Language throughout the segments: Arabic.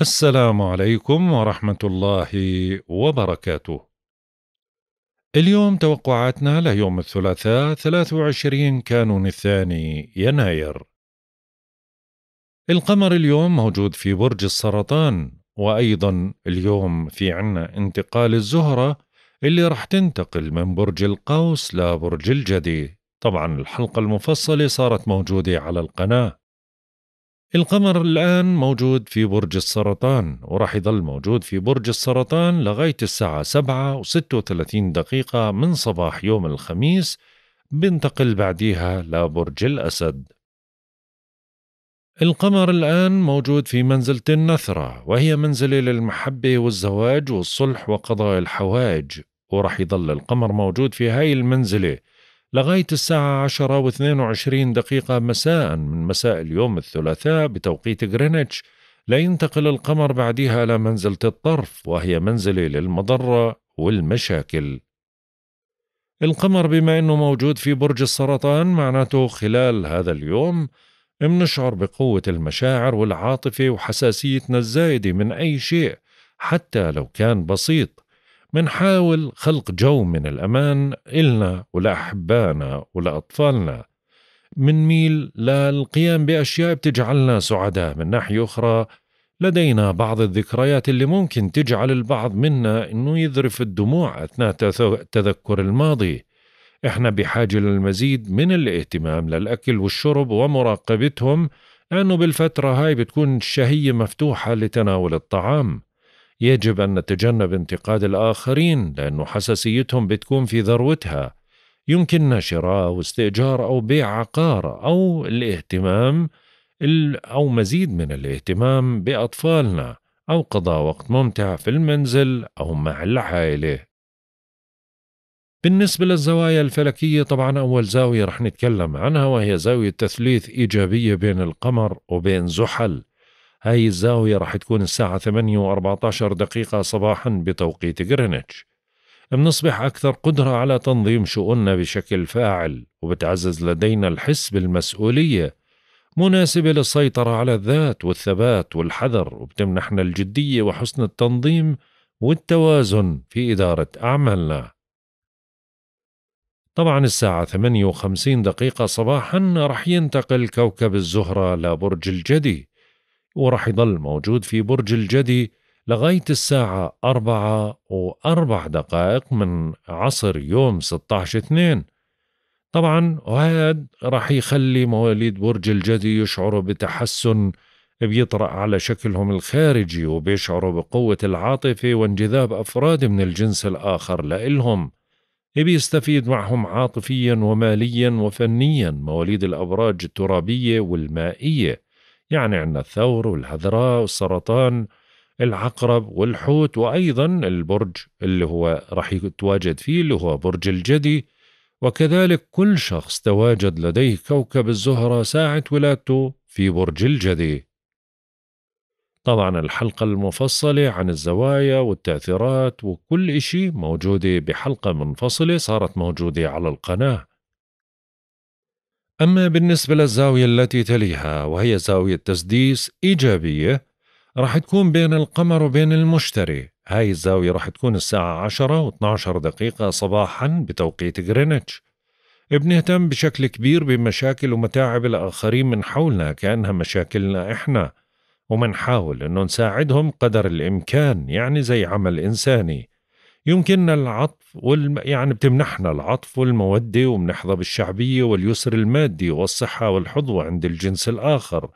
السلام عليكم ورحمة الله وبركاته. اليوم توقعاتنا ليوم الثلاثاء 23 كانون الثاني يناير. القمر اليوم موجود في برج السرطان وأيضا اليوم في عنا انتقال الزهرة اللي راح تنتقل من برج القوس لبرج الجدي. طبعا الحلقة المفصلة صارت موجودة على القناة. القمر الآن موجود في برج السرطان وراح يظل موجود في برج السرطان لغاية الساعة 7 و 36 دقيقة من صباح يوم الخميس بنتقل بعديها لبرج الأسد القمر الآن موجود في منزلة النثرة وهي منزلة للمحبة والزواج والصلح وقضاء الحوائج ورح يظل القمر موجود في هاي المنزلة لغاية الساعة 10 و 22 دقيقة مساء من مساء اليوم الثلاثاء بتوقيت غرينتش لا ينتقل القمر بعدها إلى منزلة الطرف وهي منزلة للمضرة والمشاكل القمر بما أنه موجود في برج السرطان معناته خلال هذا اليوم منشعر بقوة المشاعر والعاطفة وحساسيتنا الزايدة من أي شيء حتى لو كان بسيط منحاول خلق جو من الأمان إلنا ولأحبائنا ولأطفالنا منميل للقيام بأشياء بتجعلنا سعداء من ناحية أخرى لدينا بعض الذكريات اللي ممكن تجعل البعض منا انه يذرف الدموع اثناء تذكر الماضي احنا بحاجه للمزيد من الاهتمام للاكل والشرب ومراقبتهم لانه بالفتره هاي بتكون الشهيه مفتوحه لتناول الطعام يجب أن نتجنب انتقاد الآخرين لأن حساسيتهم بتكون في ذروتها يمكننا شراء واستئجار أو بيع عقار أو الاهتمام أو مزيد من الاهتمام بأطفالنا أو قضاء وقت ممتع في المنزل أو مع العائلة بالنسبة للزوايا الفلكية طبعا أول زاوية رح نتكلم عنها وهي زاوية تثليث إيجابية بين القمر وبين زحل هاي الزاوية راح تكون الساعة 8 و14 دقيقة صباحا بتوقيت غرينتش بنصبح أكثر قدرة على تنظيم شؤوننا بشكل فاعل وبتعزز لدينا الحس بالمسؤولية مناسبة للسيطرة على الذات والثبات والحذر وبتمنحنا الجدية وحسن التنظيم والتوازن في إدارة أعمالنا طبعا الساعة 58 دقيقة صباحا رح ينتقل كوكب الزهرة لبرج الجدي ورح يضل موجود في برج الجدي لغاية الساعة أربعة وأربع دقائق من عصر يوم 16 2 طبعا وهذا رح يخلي مواليد برج الجدي يشعروا بتحسن بيطرأ على شكلهم الخارجي وبيشعروا بقوة العاطفة وانجذاب أفراد من الجنس الآخر لإلهم بيستفيد معهم عاطفيا وماليا وفنيا مواليد الأبراج الترابية والمائية يعني عندنا الثور والهذراء والسرطان العقرب والحوت وأيضا البرج اللي هو راح يتواجد فيه اللي هو برج الجدي وكذلك كل شخص تواجد لديه كوكب الزهرة ساعة ولادته في برج الجدي طبعا الحلقة المفصلة عن الزوايا والتأثيرات وكل إشي موجودة بحلقة منفصلة صارت موجودة على القناة أما بالنسبة للزاوية التي تليها وهي زاوية تسديس إيجابية راح تكون بين القمر وبين المشتري هاي الزاوية راح تكون الساعة 10 و12 دقيقة صباحا بتوقيت غرينتش بنهتم بشكل كبير بمشاكل ومتاعب الآخرين من حولنا كأنها مشاكلنا إحنا ومنحاول أنه نساعدهم قدر الإمكان يعني زي عمل إنساني يمكننا العطف والم... يعني بتمنحنا العطف والمودة ومنحظى بالشعبية واليسر المادي والصحة والحظوة عند الجنس الآخر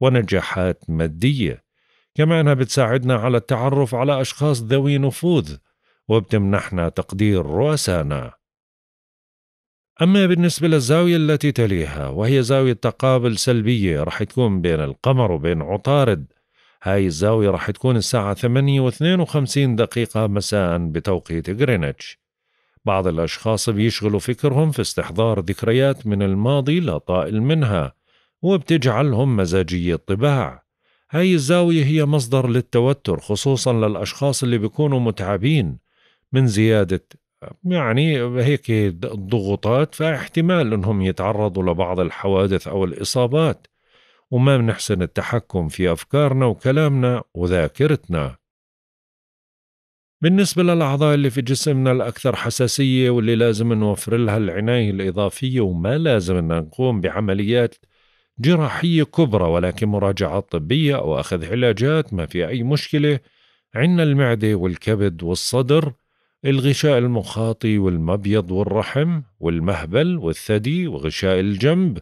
ونجاحات مادية أنها بتساعدنا على التعرف على أشخاص ذوي نفوذ وبتمنحنا تقدير رؤسانا أما بالنسبة للزاوية التي تليها وهي زاوية تقابل سلبية رح تكون بين القمر وبين عطارد هاي الزاوية راح تكون الساعة 8 و52 دقيقة مساء بتوقيت غرينتش بعض الأشخاص بيشغلوا فكرهم في استحضار ذكريات من الماضي لا طائل منها وبتجعلهم مزاجية الطباع هاي الزاوية هي مصدر للتوتر خصوصا للأشخاص اللي بيكونوا متعبين من زيادة يعني هيك الضغوطات فاحتمال انهم يتعرضوا لبعض الحوادث او الاصابات وما بنحسن التحكم في أفكارنا وكلامنا وذاكرتنا بالنسبة للأعضاء اللي في جسمنا الأكثر حساسية واللي لازم نوفر لها العناية الإضافية وما لازم أن نقوم بعمليات جراحية كبرى ولكن مراجعات طبية أو أخذ علاجات ما في أي مشكلة عندنا المعدة والكبد والصدر الغشاء المخاطي والمبيض والرحم والمهبل والثدي وغشاء الجنب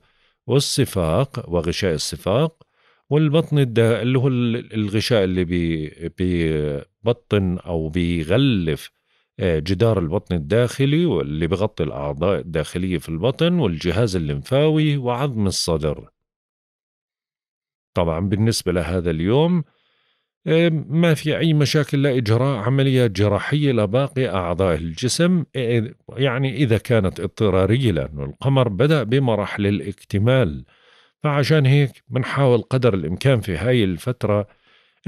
والصفاق وغشاء الصفاق والبطن اللي هو الغشاء اللي ببطن او بيغلف آه، جدار البطن الداخلي واللي بغطي الاعضاء الداخليه في البطن والجهاز الليمفاوي وعظم الصدر طبعا بالنسبه لهذا اليوم إيه، ما في أي مشاكل لا إجراء عمليات جراحية لباقي أعضاء الجسم إيه، يعني إذا كانت اضطرارية لأنه القمر بدأ بمراحل الاكتمال فعشان هيك بنحاول قدر الإمكان في هاي الفترة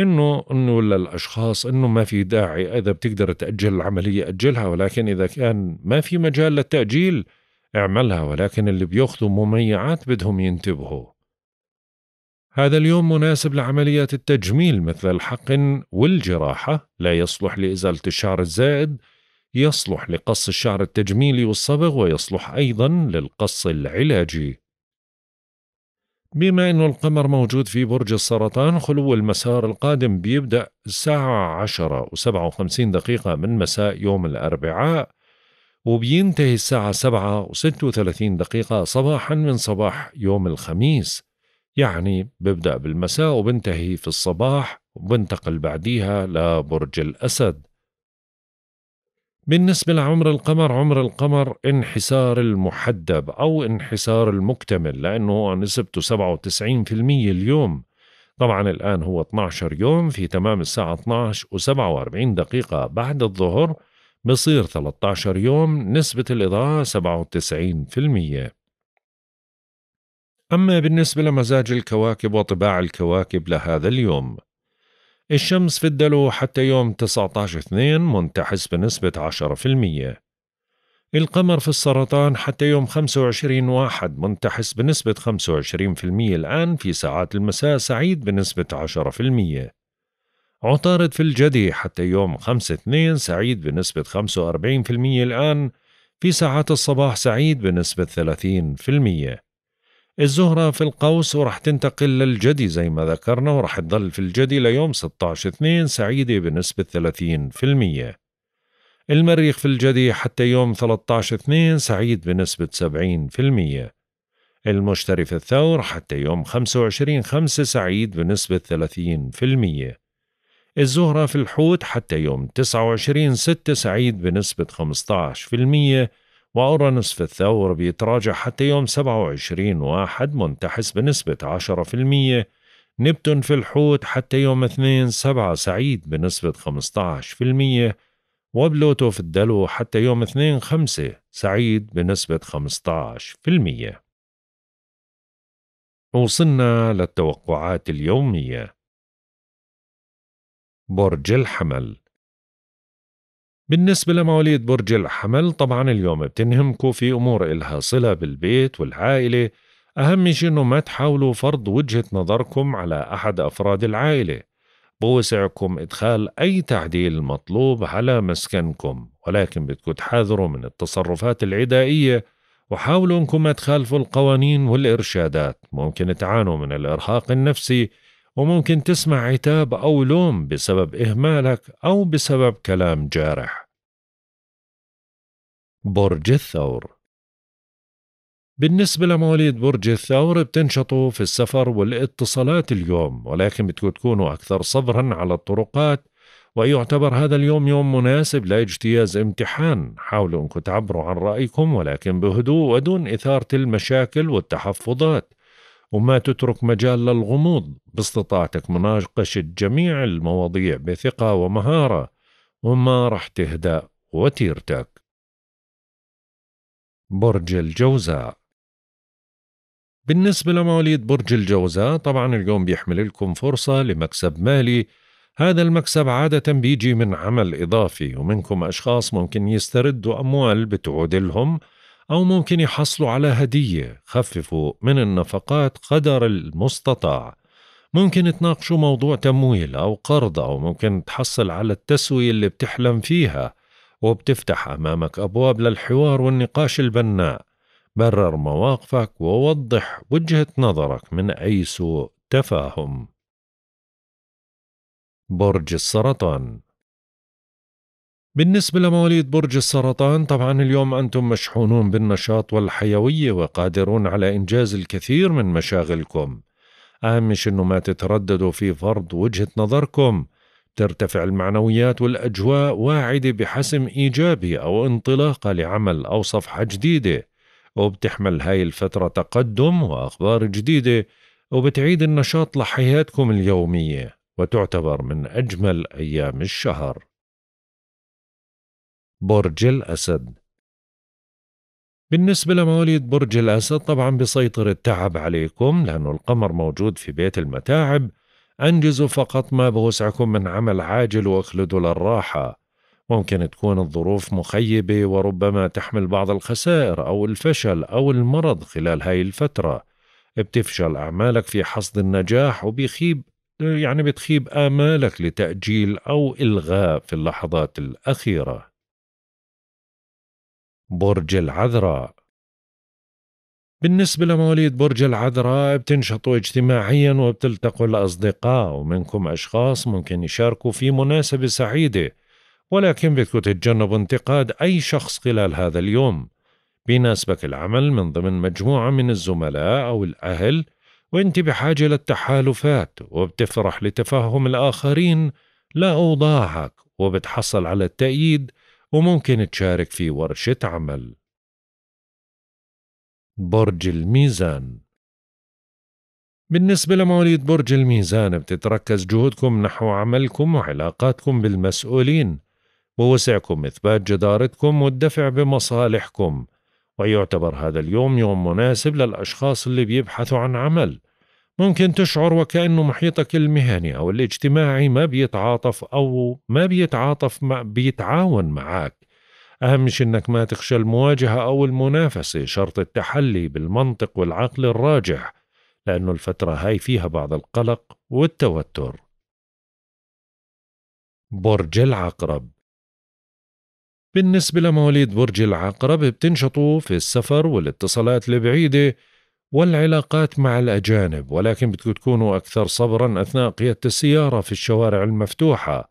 إنه إنه للأشخاص إنه ما في داعي إذا بتقدر تأجل العملية أجلها ولكن إذا كان ما في مجال للتأجيل اعملها ولكن اللي بياخذوا مميعات بدهم ينتبهوا هذا اليوم مناسب لعمليات التجميل مثل الحقن والجراحة لا يصلح لإزالة الشعر الزائد يصلح لقص الشعر التجميلي والصبغ ويصلح أيضا للقص العلاجي بما أن القمر موجود في برج السرطان خلو المسار القادم بيبدأ الساعة عشرة وسبعة وخمسين دقيقة من مساء يوم الأربعاء وبينتهي الساعة سبعة وستة وثلاثين دقيقة صباحا من صباح يوم الخميس يعني ببدأ بالمساء وبنتهي في الصباح وبنتقل بعديها لبرج الأسد بالنسبة لعمر القمر عمر القمر انحسار المحدب أو انحسار المكتمل لأنه نسبته 97% اليوم طبعا الآن هو 12 يوم في تمام الساعة 12 و47 دقيقة بعد الظهر بصير 13 يوم نسبة الإضاءة 97% أما بالنسبة لمزاج الكواكب وطباع الكواكب لهذا اليوم الشمس في الدلو حتى يوم 19/2 منتحس بنسبة 10% القمر في السرطان حتى يوم 25 واحد منتحس بنسبة 25% الآن في ساعات المساء سعيد بنسبة 10% عطارد في الجدي حتى يوم 5/2 سعيد بنسبة 45% الآن في ساعات الصباح سعيد بنسبة 30% الزهرة في القوس وراح تنتقل للجدي زي ما ذكرنا وراح تضل في الجدي ليوم 16/2 سعيدة بنسبة 30% المريخ في الجدي حتى يوم 13/2 سعيد بنسبة 70% المشتري في الثور حتى يوم 25/5 سعيد بنسبة 30% الزهرة في الحوت حتى يوم 29/6 سعيد بنسبة 15% وأورانوس في الثور بيتراجع حتى يوم 27 واحد منتحس بنسبة 10% نبتون في الحوت حتى يوم 2 سبعة سعيد بنسبة 15% وبلوتو في الدلو حتى يوم 2 5 سعيد بنسبة 15% وصلنا للتوقعات اليومية برج الحمل بالنسبة لمواليد برج الحمل طبعا اليوم بتنهمكوا في أمور إلها صلة بالبيت والعائلة أهم شيء إنه ما تحاولوا فرض وجهة نظركم على أحد أفراد العائلة بوسعكم إدخال أي تعديل مطلوب على مسكنكم ولكن بدكم تحاذروا من التصرفات العدائية وحاولوا أنكم ما تخالفوا القوانين والإرشادات ممكن تعانوا من الإرهاق النفسي وممكن تسمع عتاب أو لوم بسبب إهمالك أو بسبب كلام جارح برج الثور بالنسبة لمواليد برج الثور بتنشطوا في السفر والاتصالات اليوم ولكن بدكم تكونوا أكثر صبرا على الطرقات ويعتبر هذا اليوم يوم مناسب لاجتياز امتحان حاولوا أنكم تعبروا عن رأيكم ولكن بهدوء ودون إثارة المشاكل والتحفظات وما تترك مجال للغموض باستطاعتك مناقشة جميع المواضيع بثقة ومهارة وما رح تهدأ وتيرتك برج الجوزاء بالنسبة لمواليد برج الجوزاء طبعا اليوم بيحمل لكم فرصة لمكسب مالي هذا المكسب عادة بيجي من عمل إضافي ومنكم أشخاص ممكن يستردوا أموال بتعود لهم أو ممكن يحصلوا على هدية خففوا من النفقات قدر المستطاع ممكن تناقشوا موضوع تمويل أو قرض أو ممكن تحصل على التسوية اللي بتحلم فيها وبتفتح أمامك أبواب للحوار والنقاش البناء برر مواقفك ووضح وجهة نظرك من أي سوء تفاهم برج السرطان بالنسبة لمواليد برج السرطان طبعا اليوم أنتم مشحونون بالنشاط والحيوية وقادرون على إنجاز الكثير من مشاغلكم أهم أنه ما تترددوا في فرض وجهة نظركم ترتفع المعنويات والأجواء واعدة بحسم إيجابي أو انطلاقة لعمل أو صفحة جديدة وبتحمل هاي الفترة تقدم وأخبار جديدة وبتعيد النشاط لحياتكم اليومية وتعتبر من أجمل أيام الشهر برج الأسد بالنسبة لمواليد برج الأسد طبعا بيسيطر التعب عليكم لأنه القمر موجود في بيت المتاعب أنجزوا فقط ما بوسعكم من عمل عاجل واخلدوا للراحة ممكن تكون الظروف مخيبة وربما تحمل بعض الخسائر أو الفشل أو المرض خلال هاي الفترة بتفشل أعمالك في حصد النجاح وبيخيب يعني بتخيب آمالك لتأجيل أو إلغاء في اللحظات الأخيرة برج العذراء بالنسبة لمواليد برج العذراء بتنشطوا اجتماعيا وبتلتقوا الأصدقاء ومنكم أشخاص ممكن يشاركوا في مناسبة سعيدة ولكن بدكم تتجنبوا انتقاد أي شخص خلال هذا اليوم بيناسبك العمل من ضمن مجموعة من الزملاء أو الأهل وانت بحاجة للتحالفات وبتفرح لتفهم الآخرين لأوضاعك وبتحصل على التأييد وممكن تشارك في ورشة عمل برج الميزان بالنسبة لمواليد برج الميزان بتتركز جهودكم نحو عملكم وعلاقاتكم بالمسؤولين ووسعكم إثبات جدارتكم والدفع بمصالحكم ويعتبر هذا اليوم يوم مناسب للأشخاص اللي بيبحثوا عن عمل ممكن تشعر وكأنه محيطك المهني أو الاجتماعي ما بيتعاطف أو ما بيتعاطف مع بيتعاون معك أهم شيء أنك ما تخشى المواجهة أو المنافسة شرط التحلي بالمنطق والعقل الراجح لأنه الفترة هاي فيها بعض القلق والتوتر برج العقرب بالنسبة لمواليد برج العقرب بتنشطوا في السفر والاتصالات البعيدة والعلاقات مع الأجانب ولكن بدكم تكونوا أكثر صبرا أثناء قيادة السيارة في الشوارع المفتوحة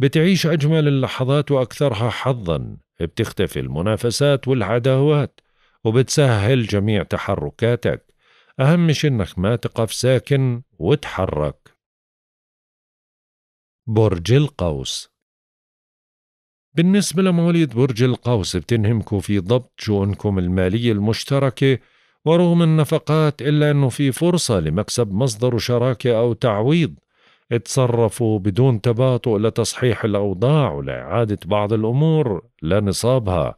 بتعيش أجمل اللحظات وأكثرها حظًا، بتختفي المنافسات والعداوات، وبتسهل جميع تحركاتك، أهم شي إنك ما تقف ساكن وتحرك. برج القوس بالنسبة لمواليد برج القوس بتنهمكوا في ضبط شؤونكم المالية المشتركة ورغم النفقات إلا أنه في فرصة لمكسب مصدر شراكة أو تعويض اتصرفوا بدون تباطؤ لتصحيح الأوضاع ولإعادة بعض الأمور لنصابها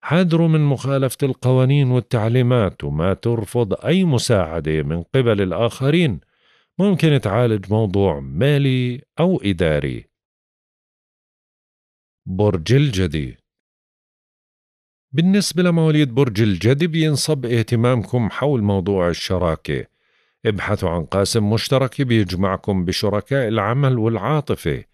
حذروا من مخالفة القوانين والتعليمات وما ترفض أي مساعدة من قبل الآخرين ممكن تعالج موضوع مالي أو إداري برج الجدي بالنسبة لمواليد برج الجدي بينصب اهتمامكم حول موضوع الشراكة ابحثوا عن قاسم مشترك بيجمعكم بشركاء العمل والعاطفة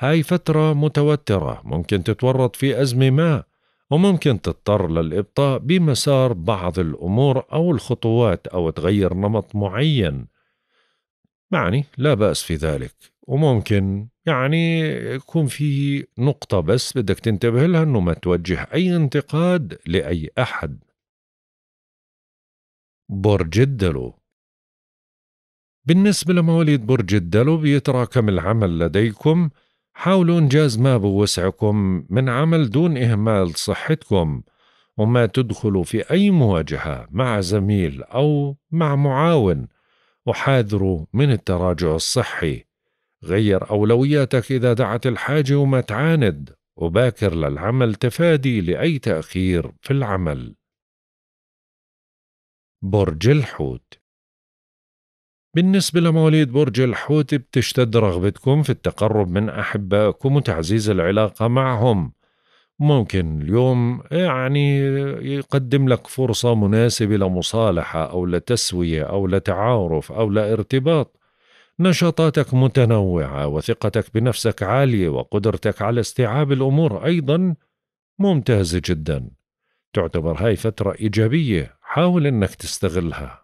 هاي فترة متوترة ممكن تتورط في أزمة ما وممكن تضطر للإبطاء بمسار بعض الأمور أو الخطوات أو تغير نمط معين يعني لا بأس في ذلك وممكن يعني يكون في نقطة بس بدك تنتبه لها أنه ما توجه أي انتقاد لأي أحد برج الدلو بالنسبة لمواليد برج الدلو بيتراكم العمل لديكم حاولوا إنجاز ما بوسعكم من عمل دون إهمال صحتكم وما تدخلوا في أي مواجهة مع زميل أو مع معاون وحاذروا من التراجع الصحي غير أولوياتك إذا دعت الحاجة وما تعاند وباكر للعمل تفادي لأي تأخير في العمل برج الحوت بالنسبة لمواليد برج الحوت بتشتد رغبتكم في التقرب من أحبائكم وتعزيز العلاقة معهم ممكن اليوم يعني يقدم لك فرصة مناسبة لمصالحة أو لتسوية أو لتعارف أو لارتباط نشاطاتك متنوعة وثقتك بنفسك عالية وقدرتك على استيعاب الأمور أيضا ممتازة جدا تعتبر هاي فترة إيجابية حاول أنك تستغلها